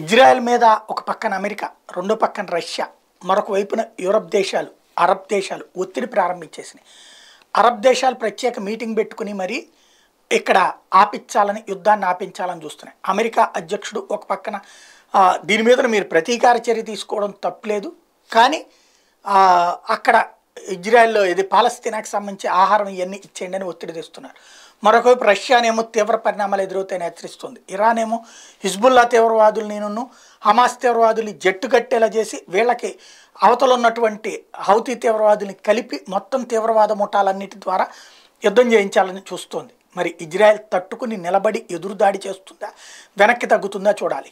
Israel మీద ఒక పక్కన అమెరికా రెండో పక్కన రష్యా మరొక వైపున యూరప్ దేశాలు అరబ్ దేశాలు ఒత్తిడి ప్రారంభించేసినాయి అరబ్ దేశాలు ప్రత్యేక మీటింగ్ పెట్టుకుని మరి ఇక్కడ ఆపించాలని యుద్ధాన్ని ఆపించాలని చూస్తున్నాయి అమెరికా అధ్యక్షుడు ఒక పక్కన దీని మీద మీరు ప్రతీకార చర్య తీసుకోవడం తప్పులేదు కానీ అక్కడ ఇజ్రాయెల్లో ఏది పాలస్తీనాకి సంబంధించి ఆహారం ఇవన్నీ ఇచ్చేయండి అని ఒత్తిడి తెస్తున్నారు మరొకవైపు రష్యానేమో తీవ్ర పరిణామాలు ఎదురవుతాయని హెచ్చరిస్తుంది ఇరాన్ ఏమో హిజ్బుల్లా తీవ్రవాదులు నేనును హమాస్ తీవ్రవాదుల్ని జట్టు కట్టేలా చేసి వీళ్ళకి అవతల ఉన్నటువంటి హౌతీ తీవ్రవాదుల్ని కలిపి మొత్తం తీవ్రవాద ముఠాలన్నిటి ద్వారా యుద్ధం చేయించాలని చూస్తోంది మరి ఇజ్రాయెల్ తట్టుకుని నిలబడి ఎదురుదాడి చేస్తుందా వెనక్కి తగ్గుతుందా చూడాలి